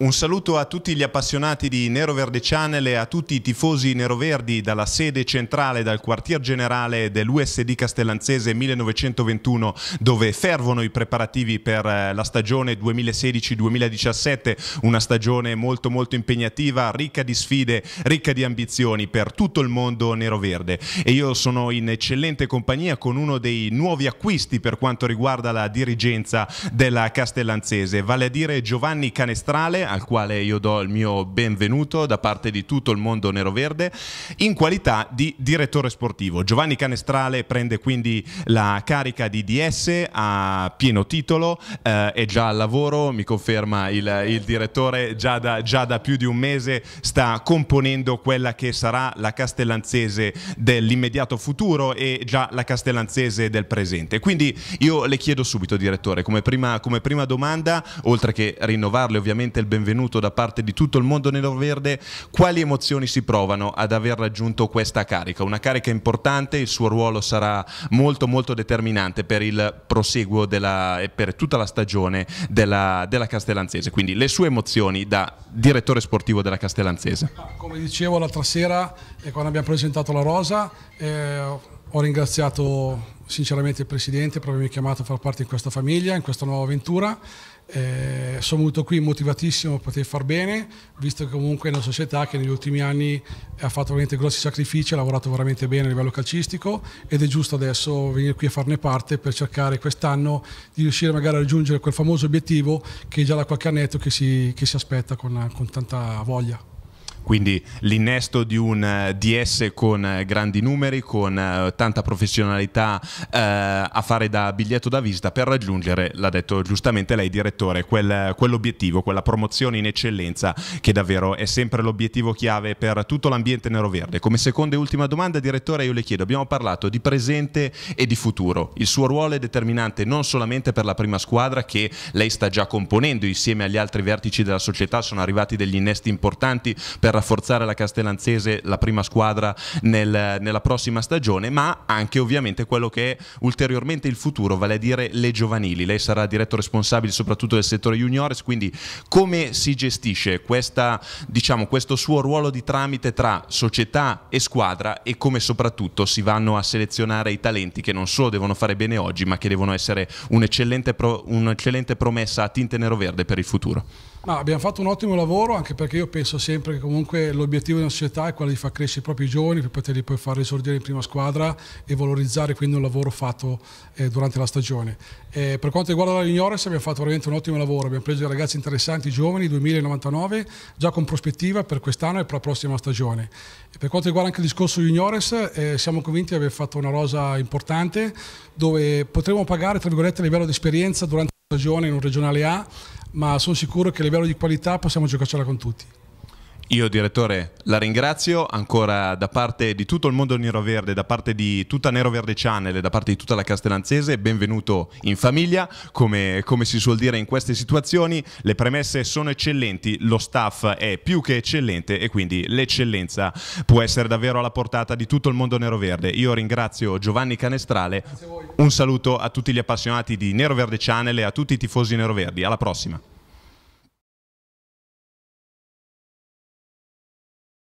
Un saluto a tutti gli appassionati di Nero Verde Channel e a tutti i tifosi neroverdi dalla sede centrale, dal quartier generale dell'USD Castellanzese 1921, dove fervono i preparativi per eh, la stagione 2016-2017, una stagione molto molto impegnativa, ricca di sfide, ricca di ambizioni per tutto il mondo neroverde. E io sono in eccellente compagnia con uno dei nuovi acquisti per quanto riguarda la dirigenza della Castellanzese, vale a dire Giovanni Canestrale al quale io do il mio benvenuto da parte di tutto il mondo nero-verde, in qualità di direttore sportivo. Giovanni Canestrale prende quindi la carica di DS a pieno titolo, eh, è già al lavoro, mi conferma il, il direttore, già da, già da più di un mese sta componendo quella che sarà la Castellanzese dell'immediato futuro e già la Castellanzese del presente. Quindi io le chiedo subito, direttore, come prima, come prima domanda, oltre che rinnovarle ovviamente il benvenuto, benvenuto da parte di tutto il mondo neroverde, quali emozioni si provano ad aver raggiunto questa carica? Una carica importante, il suo ruolo sarà molto molto determinante per il proseguo della, e per tutta la stagione della, della Castellanzese, quindi le sue emozioni da direttore sportivo della Castellanzese. Come dicevo l'altra sera, eh, quando abbiamo presentato la rosa, eh, ho ringraziato sinceramente il Presidente per avermi chiamato a far parte di questa famiglia, in questa nuova avventura. Eh, sono venuto qui motivatissimo per poter far bene, visto che comunque è una società che negli ultimi anni ha fatto veramente grossi sacrifici, ha lavorato veramente bene a livello calcistico ed è giusto adesso venire qui a farne parte per cercare quest'anno di riuscire magari a raggiungere quel famoso obiettivo che è già da qualche annetto che si, che si aspetta con, con tanta voglia. Quindi l'innesto di un eh, DS con eh, grandi numeri, con eh, tanta professionalità eh, a fare da biglietto da visita per raggiungere, l'ha detto giustamente lei direttore, quel, quell'obiettivo, quella promozione in eccellenza che davvero è sempre l'obiettivo chiave per tutto l'ambiente nero-verde. Come seconda e ultima domanda, direttore, io le chiedo, abbiamo parlato di presente e di futuro. Il suo ruolo è determinante non solamente per la prima squadra che lei sta già componendo insieme agli altri vertici della società, sono arrivati degli innesti importanti per per rafforzare la Castellanzese, la prima squadra nel, nella prossima stagione, ma anche ovviamente quello che è ulteriormente il futuro, vale a dire le giovanili. Lei sarà diretto responsabile soprattutto del settore juniores, quindi come si gestisce questa, diciamo, questo suo ruolo di tramite tra società e squadra e come soprattutto si vanno a selezionare i talenti che non solo devono fare bene oggi, ma che devono essere un'eccellente, pro, un'eccellente promessa a tinte nero-verde per il futuro? Ma abbiamo fatto un ottimo lavoro anche perché io penso sempre che comunque l'obiettivo di una società è quello di far crescere i propri giovani per poterli poi far risordire in prima squadra e valorizzare quindi un lavoro fatto eh, durante la stagione. Eh, per quanto riguarda la Juniores abbiamo fatto veramente un ottimo lavoro, abbiamo preso dei ragazzi interessanti, giovani, 2099, già con prospettiva per quest'anno e per la prossima stagione. E per quanto riguarda anche il discorso Juniores eh, siamo convinti di aver fatto una rosa importante dove potremo pagare tra virgolette a livello di esperienza durante la stagione in un regionale A ma sono sicuro che a livello di qualità possiamo giocarcela con tutti. Io direttore la ringrazio ancora da parte di tutto il mondo Nero Verde, da parte di tutta Nero Verde Channel e da parte di tutta la Castellanzese, benvenuto in famiglia, come, come si suol dire in queste situazioni, le premesse sono eccellenti, lo staff è più che eccellente e quindi l'eccellenza può essere davvero alla portata di tutto il mondo Nero Verde. Io ringrazio Giovanni Canestrale, un saluto a tutti gli appassionati di Nero Verde Channel e a tutti i tifosi Nero Verdi, alla prossima.